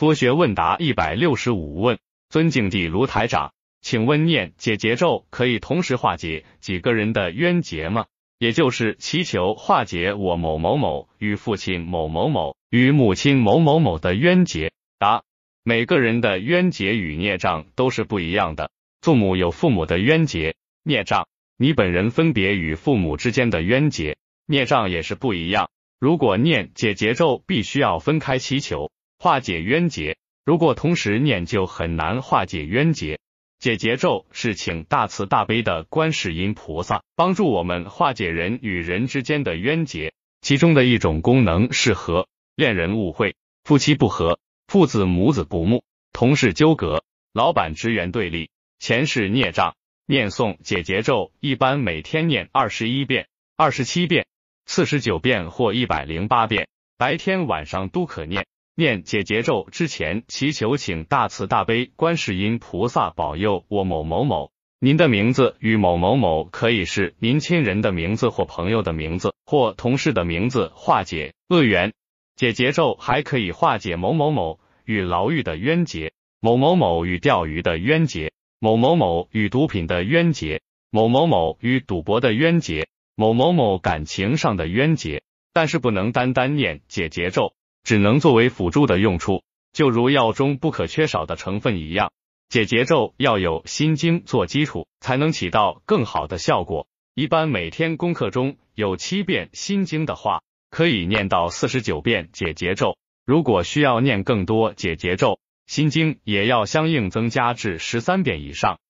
佛学问答一百六十五问：尊敬的卢台长，请问念解结咒可以同时化解几个人的冤结吗？也就是祈求化解我某某某与父亲某某某与母亲某某某的冤结。答：每个人的冤结与孽障都是不一样的。父母有父母的冤结孽障，你本人分别与父母之间的冤结孽障也是不一样。如果念解结咒，必须要分开祈求。化解冤结，如果同时念，就很难化解冤结。解结咒是请大慈大悲的观世音菩萨帮助我们化解人与人之间的冤结，其中的一种功能是和恋人误会、夫妻不和、父子母子不睦、同事纠葛、老板职员对立、前世孽障。念诵解结咒，一般每天念二十一遍、二十七遍、四十九遍或一百零八遍，白天晚上都可念。念解结咒之前，祈求请大慈大悲观世音菩萨保佑我某某某。您的名字与某某某可以是您亲人的名字或朋友的名字或同事的名字，化解恶缘。解结咒还可以化解某某某与牢狱的冤结，某某某与钓鱼的冤结，某某某与毒品的冤结，某某某与赌博的冤结，某某某感情上的冤结。但是不能单单念解结咒。只能作为辅助的用处，就如药中不可缺少的成分一样。解结咒要有心经做基础，才能起到更好的效果。一般每天功课中有七遍心经的话，可以念到四十九遍解结咒。如果需要念更多解结咒，心经也要相应增加至十三遍以上。